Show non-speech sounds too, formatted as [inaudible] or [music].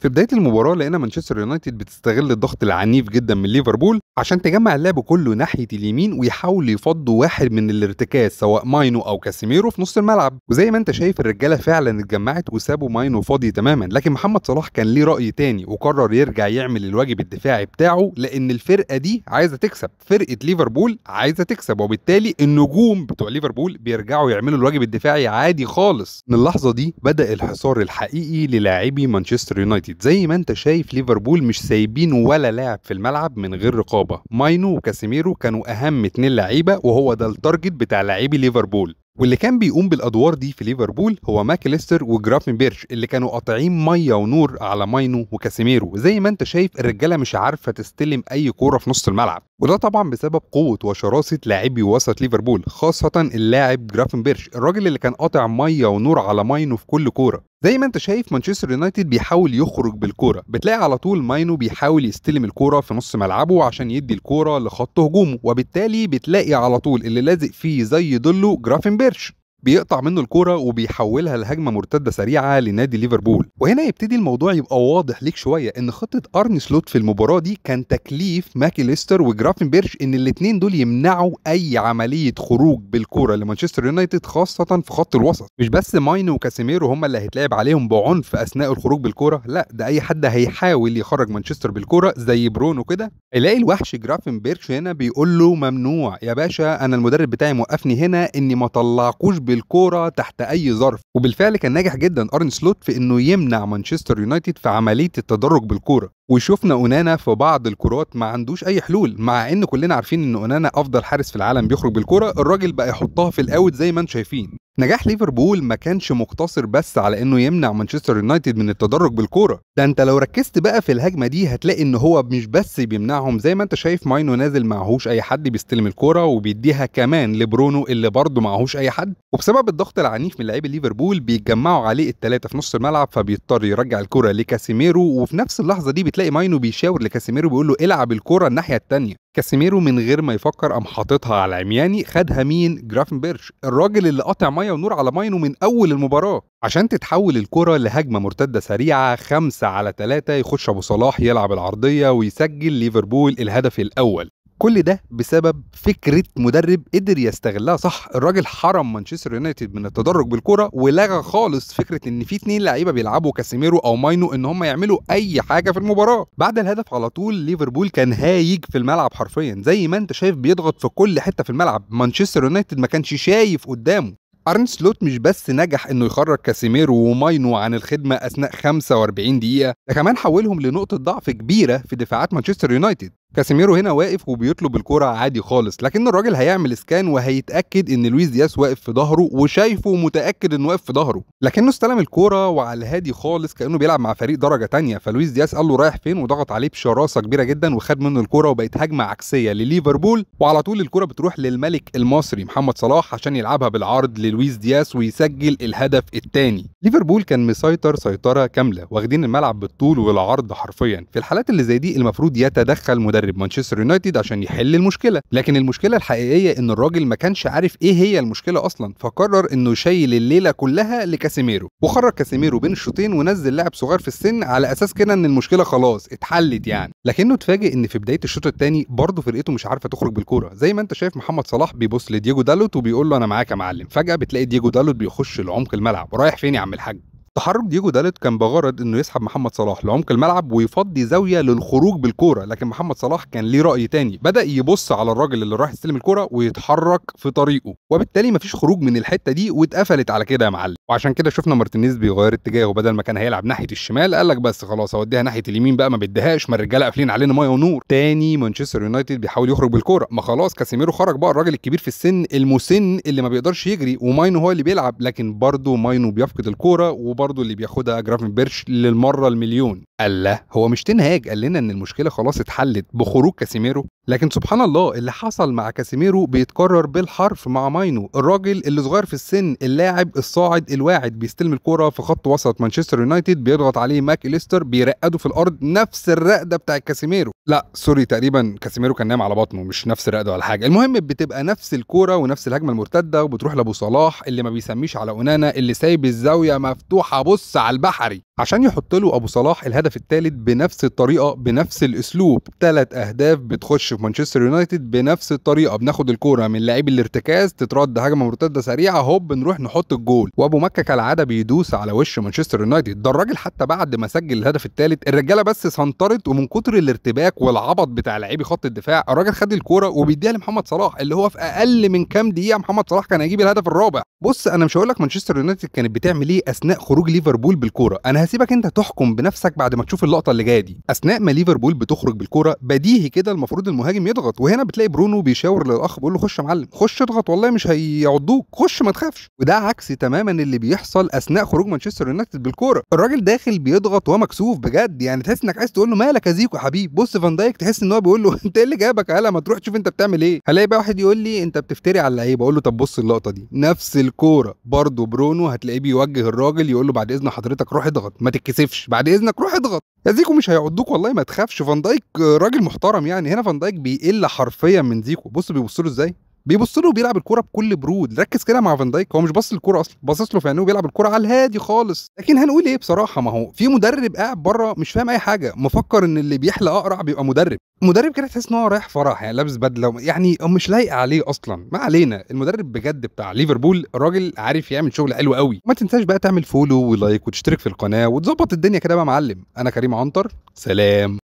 في بدايه المباراه لقينا مانشستر يونايتد بتستغل الضغط العنيف جدا من ليفربول عشان تجمع اللعب كله ناحيه اليمين ويحاولوا يفضوا واحد من الارتكاز سواء ماينو او كاسيميرو في نص الملعب وزي ما انت شايف الرجاله فعلا اتجمعت وسابوا ماينو فاضي تماما لكن محمد صلاح كان ليه راي تاني وقرر يرجع يعمل الواجب الدفاعي بتاعه لان الفرقه دي عايزه تكسب فرقه ليفربول عايزه تكسب وبالتالي النجوم بتوع ليفربول بيرجعوا يعملوا الواجب الدفاعي عادي خالص من اللحظه دي بدا الحصار الحقيقي للاعبي مانشستر يونايتد يونايتد زي ما انت شايف ليفربول مش سايبين ولا لاعب في الملعب من غير رقابه ماينو وكاسيميرو كانوا اهم اتنين لعيبه وهو ده التارجت بتاع لاعبي ليفربول واللي كان بيقوم بالادوار دي في ليفربول هو ماكليستر بيرش اللي كانوا قاطعين ميه ونور على ماينو وكاسيميرو زي ما انت شايف الرجاله مش عارفه تستلم اي كوره في نص الملعب وده طبعا بسبب قوه وشراسه لاعبي وسط ليفربول خاصه اللاعب بيرش الراجل اللي كان قاطع ميه ونور على ماينو في كل كوره زي ما انت شايف مانشستر يونايتد بيحاول يخرج بالكوره بتلاقي على طول ماينو بيحاول يستلم الكوره في نص ملعبه عشان يدي الكوره لخط هجومه وبالتالي بتلاقي على طول اللي لازق فيه زي ضله جرافنبيرش بيقطع منه الكوره وبيحولها لهجمه مرتده سريعه لنادي ليفربول وهنا يبتدي الموضوع يبقى واضح ليك شويه ان خطه ارني سلوت في المباراه دي كان تكليف ماكي وجرافين بيرش ان الاتنين دول يمنعوا اي عمليه خروج بالكوره لمانشستر يونايتد خاصه في خط الوسط مش بس ماين وكاسيميرو هما اللي هيتلعب عليهم بعنف اثناء الخروج بالكوره لا ده اي حد هيحاول يخرج مانشستر بالكوره زي برونو كده يلاقي الوحش بيرش هنا بيقول له ممنوع يا باشا انا المدرب بتاعي موقفني هنا اني ما طلعكوش بالكوره تحت اي ظرف وبالفعل كان ناجح جدا ارن سلوت في انه يمنع مانشستر يونايتد في عمليه التدرج بالكوره وشفنا اونانا في بعض الكرات ما عندوش اي حلول مع ان كلنا عارفين ان اونانا افضل حارس في العالم بيخرج بالكره الراجل بقى يحطها في الاوت زي ما انتم شايفين نجاح ليفربول ما كانش مقتصر بس على انه يمنع مانشستر يونايتد من التدرج بالكوره ده انت لو ركزت بقى في الهجمه دي هتلاقي ان هو مش بس بيمنعهم زي ما انت شايف ماينو نازل معهوش اي حد بيستلم الكوره وبيديها كمان لبرونو اللي برضه معهوش اي حد وبسبب الضغط العنيف من لعيبه ليفربول بيتجمعوا عليه الثلاثه في نص الملعب فبيضطر يرجع الكوره لكاسيميرو وفي نفس اللحظه دي هتلاقي ماينو بيشاور لكاسيميرو بيقول له العب الكوره الناحيه الثانيه كاسيميرو من غير ما يفكر قام حاططها على عمياني خدها مين جرافنبيرش الراجل اللي قاطع ميه ونور على ماينو من اول المباراه عشان تتحول الكره لهجمه مرتده سريعه خمسة على ثلاثة يخش ابو صلاح يلعب العرضيه ويسجل ليفربول الهدف الاول كل ده بسبب فكره مدرب قدر يستغلها صح الراجل حرم مانشستر يونايتد من التدرج بالكره ولغى خالص فكره ان في اتنين لعيبه بيلعبوا كاسيميرو او ماينو ان هم يعملوا اي حاجه في المباراه بعد الهدف على طول ليفربول كان هايج في الملعب حرفيا زي ما انت شايف بيضغط في كل حته في الملعب مانشستر يونايتد ما كانش شايف قدامه ارن سلوت مش بس نجح انه يخرج كاسيميرو وماينو عن الخدمه اثناء 45 دقيقه ده كمان حولهم لنقطه ضعف كبيره في دفاعات مانشستر يونايتد كاسيميرو هنا واقف وبيطلب الكرة عادي خالص لكن الراجل هيعمل سكان وهيتاكد ان لويس دياس واقف في ظهره وشايفه ومتاكد انه واقف في ظهره لكنه استلم الكرة وعلى الهادي خالص كانه بيلعب مع فريق درجه تانية فلويس دياس قال له رايح فين وضغط عليه بشراسه كبيره جدا وخد منه الكرة وبقت هجمه عكسيه لليفربول وعلى طول الكرة بتروح للملك المصري محمد صلاح عشان يلعبها بالعرض للويس دياس ويسجل الهدف الثاني ليفربول كان مسيطر سيطره كامله واخدين الملعب بالطول والعرض حرفيا في الحالات اللي زي دي المفروض يتدخل مدرب مانشستر يونايتد عشان يحل المشكله لكن المشكله الحقيقيه ان الراجل ما كانش عارف ايه هي المشكله اصلا فقرر انه يشيل الليله كلها لكاسيميرو وخرج كاسيميرو بين الشوطين ونزل لاعب صغير في السن على اساس كده ان المشكله خلاص اتحلت يعني لكنه اتفاجئ ان في بدايه الشوط الثاني برضه فرقته مش عارفه تخرج بالكوره زي ما انت شايف محمد صلاح بيبص لدييجو دالوت وبيقول له انا معاك يا معلم فجاه بتلاقي دييجو دالوت بيخش لعمق الملعب رايح فين يا عم الحاج تحرك ديجو دالت كان بغرض انه يسحب محمد صلاح لعمق الملعب ويفضي زاويه للخروج بالكوره لكن محمد صلاح كان ليه راي تاني بدا يبص على الراجل اللي راح يستلم الكوره ويتحرك في طريقه وبالتالي مفيش خروج من الحته دي واتقفلت على كده يا معلم وعشان كده شفنا مارتينيز بيغير اتجاهه بدل ما كان هيلعب ناحيه الشمال قال لك بس خلاص اوديها ناحيه اليمين بقى ما بيديهاش ما الرجاله قافلين علينا ميه ونور تاني مانشستر يونايتد بيحاول يخرج بالكوره ما خلاص كاسيميرو خرج بقى الراجل الكبير في السن المسن اللي ما بيقدرش يجري وماينو هو اللي بيلعب لكن برضه ماينو بيفقد الكوره برضو اللي بياخدها جرافن بيرش للمره المليون قال لا هو مش تنهاج قال لنا ان المشكله خلاص اتحلت بخروج كاسيميرو لكن سبحان الله اللي حصل مع كاسيميرو بيتكرر بالحرف مع ماينو الراجل اللي صغير في السن اللاعب الصاعد الواعد بيستلم الكوره في خط وسط مانشستر يونايتد بيضغط عليه ماك إليستر بيرقده في الارض نفس الرقده بتاع كاسيميرو لا سوري تقريبا كاسيميرو كان نايم على بطنه مش نفس الرقده ولا حاجه المهم بتبقى نفس الكوره ونفس الهجمه المرتده وبتروح لابو صلاح اللي ما بيسميش على اونانا اللي سايب الزاويه مفتوحه بص على البحري عشان يحط له ابو صلاح الهدف الثالث بنفس الطريقه بنفس الاسلوب ثلاث اهداف بتخش في مانشستر يونايتد بنفس الطريقه بناخد الكوره من لعيب الارتكاز تترد هجمه مرتده سريعه هوب نروح نحط الجول وابو مكه كالعاده بيدوس على وش مانشستر يونايتد ده الراجل حتى بعد ما سجل الهدف الثالث الرجاله بس سنطرت ومن كتر الارتباك والعبط بتاع لعيبي خط الدفاع الراجل خد الكوره وبيديها لمحمد صلاح اللي هو في اقل من كام دقيقه محمد صلاح كان هيجيب الهدف الرابع بص انا مش هقول لك مانشستر يونايتد كانت بتعمل ايه اثناء خروج ليفربول بالكوره انا هسيبك انت تحكم بنفسك بعد ما تشوف اللقطه اللي جايه دي اثناء ما ليفربول بتخرج بالكوره بديهي كده المفروض المهاجم يضغط وهنا بتلاقي برونو بيشاور للاخ بيقول له خش يا معلم خش اضغط والله مش هيعضوك خش ما تخافش وده عكس تماما اللي بيحصل اثناء خروج مانشستر يونايتد بالكوره الراجل داخل بيضغط وهو مكسوف بجد يعني تحس انك عايز تقول له مالك يا زيكو حبيب حبيبي بص فان دايك تحس ان هو بيقول له [laughs] انت ايه اللي جابك هلا ما تروح تشوف انت بتعمل ايه هلاقي بقى واحد يقول لي انت بتفتري على اللعيبه اقول له طب بص اللقطه دي نفس الكوره برضه برونو هتلاقيه بيوجه الراجل يقول له بعد اذن حضرتك روح اضغط ما تتكسفش بعد اذنك روح اضغط زيكو مش هيعضوك والله ما تخافش فان دايك راجل محترم يعني هنا فان دايك بيقل حرفيا من زيكو بص بيبص له ازاي بيبص له بيلعب الكوره بكل برود ركز كده مع فان دايك هو مش باصص الكوره اصلا باصص له في عينه بيلعب الكوره على الهادي خالص لكن هنقول ايه بصراحه ما هو في مدرب قاعد بره مش فاهم اي حاجه مفكر ان اللي بيحلق اقرع بيبقى مدرب مدرب كده تحس ان هو رايح فرح يعني لابس بدله يعني مش لايقه عليه اصلا ما علينا المدرب بجد بتاع ليفربول راجل عارف يعمل شغل حلو قوي ما تنساش بقى تعمل فولو ولايك وتشترك في القناه وتظبط الدنيا كده بقى معلم انا كريم عنتر سلام